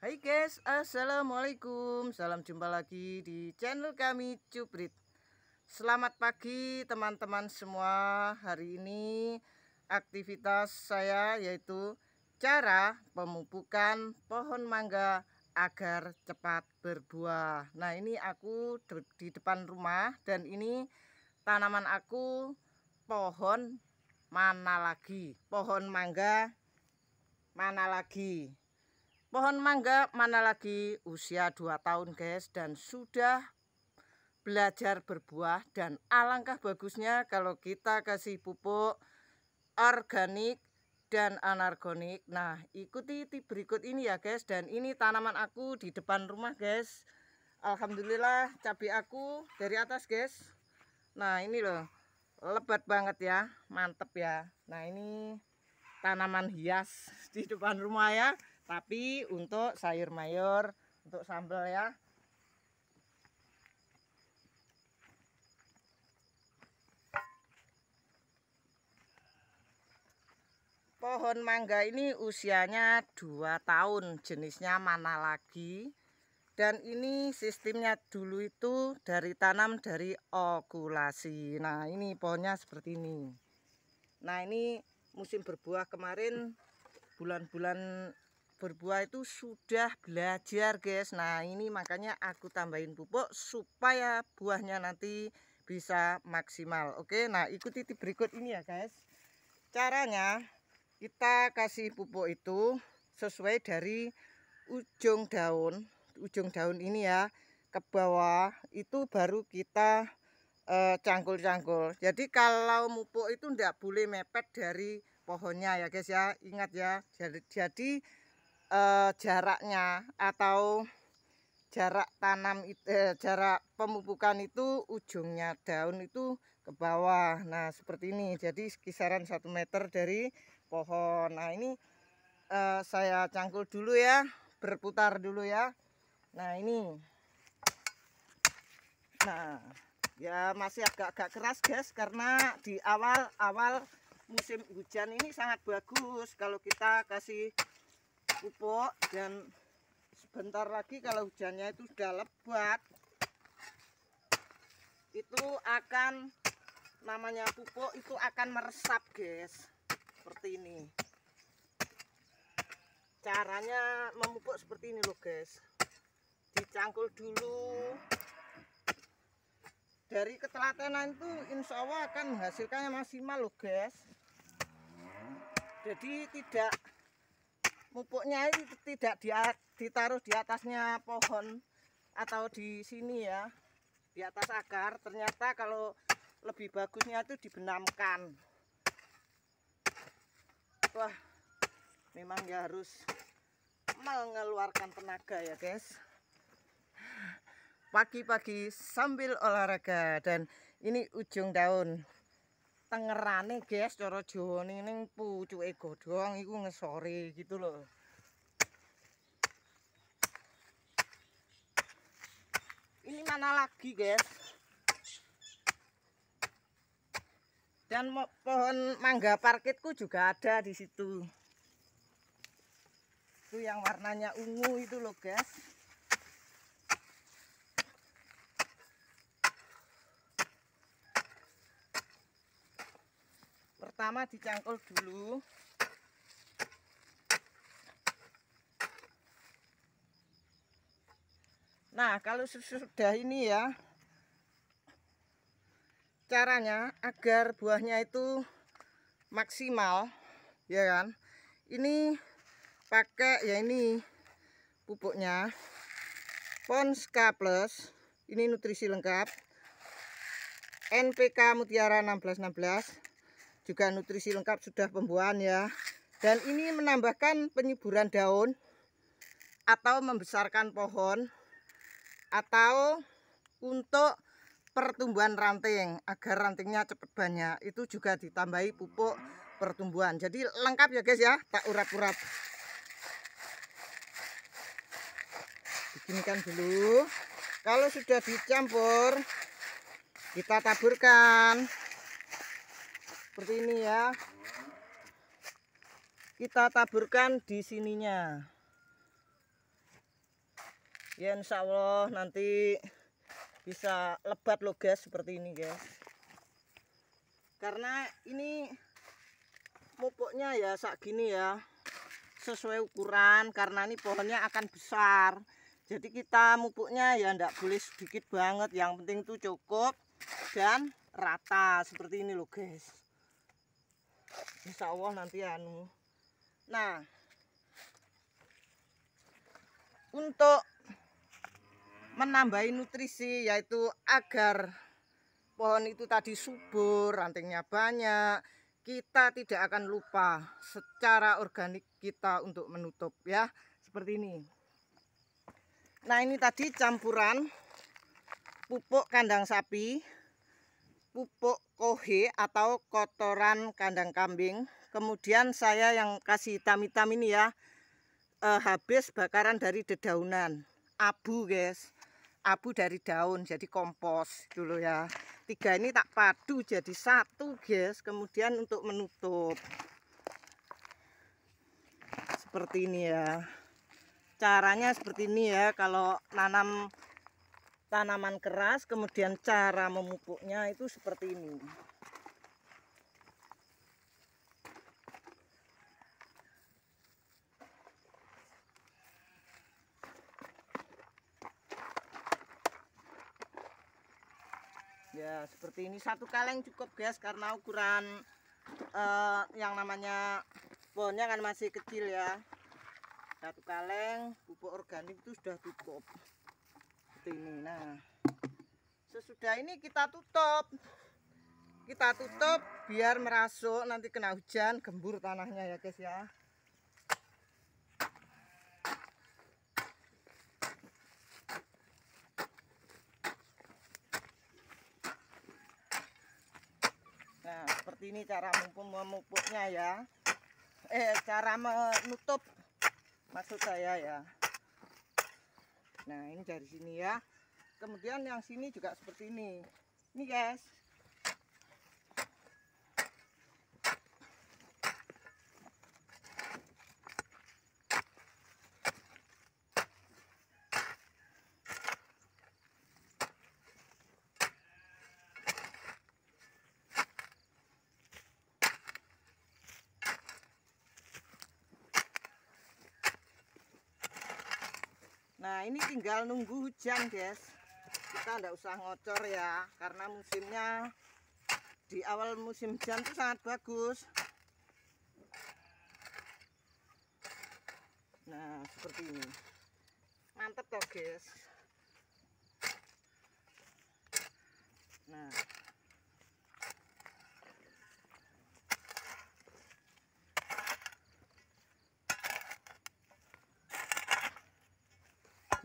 Hai guys, Assalamualaikum Salam jumpa lagi di channel kami Cuprit Selamat pagi teman-teman semua Hari ini aktivitas saya yaitu Cara pemupukan pohon mangga agar cepat berbuah Nah ini aku di depan rumah Dan ini tanaman aku pohon mana lagi pohon mangga mana lagi Pohon mangga mana lagi usia 2 tahun guys dan sudah belajar berbuah dan alangkah bagusnya kalau kita kasih pupuk organik dan anorganik. Nah, ikuti tip berikut ini ya guys dan ini tanaman aku di depan rumah guys. Alhamdulillah cabai aku dari atas guys. Nah, ini loh. Lebat banget ya, mantep ya. Nah, ini tanaman hias di depan rumah ya. Tapi untuk sayur mayur, untuk sambal ya. Pohon mangga ini usianya 2 tahun, jenisnya mana lagi? Dan ini sistemnya dulu itu dari tanam dari okulasi. Nah, ini pohonnya seperti ini. Nah, ini musim berbuah kemarin bulan-bulan berbuah itu sudah belajar guys nah ini makanya aku tambahin pupuk supaya buahnya nanti bisa maksimal oke nah ikuti tip berikut ini ya guys caranya kita kasih pupuk itu sesuai dari ujung daun ujung daun ini ya ke bawah itu baru kita eh, cangkul-cangkul. E, Jadi kalau mupuk itu tidak boleh mepet dari pohonnya ya guys ya. Ingat ya. jadi eh, jaraknya atau jarak tanam eh, jarak pemupukan itu ujungnya daun itu ke bawah nah seperti ini jadi kisaran satu meter dari pohon nah ini eh, saya cangkul dulu ya berputar dulu ya nah ini nah ya masih agak-agak keras guys karena di awal-awal musim hujan ini sangat bagus kalau kita kasih pupuk dan sebentar lagi kalau hujannya itu sudah lebat itu akan namanya pupuk itu akan meresap guys seperti ini caranya memupuk seperti ini loh guys dicangkul dulu dari ketelatenan itu insya Allah akan menghasilkannya maksimal loh guys jadi tidak Pupuknya itu tidak di, ditaruh di atasnya pohon atau di sini ya, di atas akar. Ternyata kalau lebih bagusnya itu dibenamkan. Wah, memang ya harus mengeluarkan tenaga ya guys. Pagi-pagi sambil olahraga dan ini ujung daun tengerane guys cara Jawa ning pucuke godhong iku ngesore gitu loh. Ini mana lagi guys? Dan pohon mangga parkitku juga ada di situ. Itu yang warnanya ungu itu loh guys. pertama dicangkul dulu nah kalau sudah ini ya caranya agar buahnya itu maksimal ya kan ini pakai ya ini pupuknya Ponska Plus ini nutrisi lengkap NPK Mutiara 1616 juga nutrisi lengkap sudah pembuahan ya dan ini menambahkan penyuburan daun atau membesarkan pohon atau untuk pertumbuhan ranting agar rantingnya cepat banyak itu juga ditambahi pupuk pertumbuhan jadi lengkap ya guys ya tak urap urat beginikan dulu kalau sudah dicampur kita taburkan seperti ini ya kita taburkan di sininya ya insya Allah nanti bisa lebat loh guys seperti ini guys karena ini pupuknya ya sak gini ya sesuai ukuran karena ini pohonnya akan besar jadi kita mupuknya ya ndak boleh sedikit banget yang penting itu cukup dan rata seperti ini loh guys insya Allah nanti anu nah untuk menambah nutrisi yaitu agar pohon itu tadi subur rantingnya banyak kita tidak akan lupa secara organik kita untuk menutup ya seperti ini nah ini tadi campuran pupuk kandang sapi pupuk kohe atau kotoran kandang kambing kemudian saya yang kasih hitam-hitam ini ya eh, habis bakaran dari dedaunan abu guys abu dari daun jadi kompos dulu ya tiga ini tak padu jadi satu guys kemudian untuk menutup seperti ini ya caranya seperti ini ya kalau nanam tanaman keras kemudian cara memupuknya itu seperti ini ya seperti ini satu kaleng cukup guys karena ukuran uh, yang namanya pohonnya kan masih kecil ya satu kaleng pupuk organik itu sudah cukup ini nah sesudah ini kita tutup kita tutup biar merasuk nanti kena hujan gembur tanahnya ya guys ya Nah, seperti ini cara memupuknya ya. Eh, cara menutup maksud saya ya nah ini dari sini ya kemudian yang sini juga seperti ini ini guys ini tinggal nunggu hujan guys kita tidak usah ngocor ya karena musimnya di awal musim hujan itu sangat bagus nah seperti ini mantep toh guys nah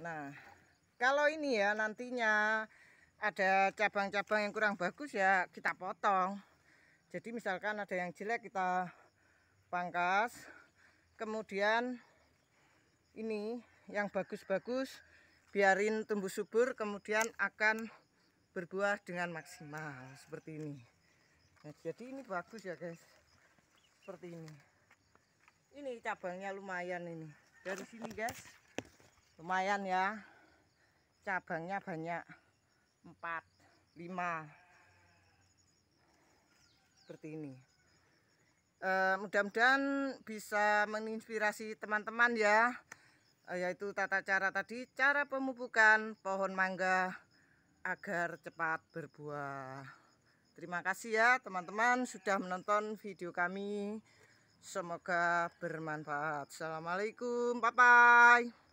Nah, kalau ini ya nantinya ada cabang-cabang yang kurang bagus ya kita potong. Jadi misalkan ada yang jelek kita pangkas. Kemudian ini yang bagus-bagus biarin tumbuh subur kemudian akan berbuah dengan maksimal seperti ini. Nah, jadi ini bagus ya guys. Seperti ini. Ini cabangnya lumayan ini. Dari sini guys lumayan ya cabangnya banyak 4 5 seperti ini e, mudah-mudahan bisa menginspirasi teman-teman ya e, yaitu tata cara tadi cara pemupukan pohon mangga agar cepat berbuah terima kasih ya teman-teman sudah menonton video kami Semoga bermanfaat. Assalamualaikum. Bye bye.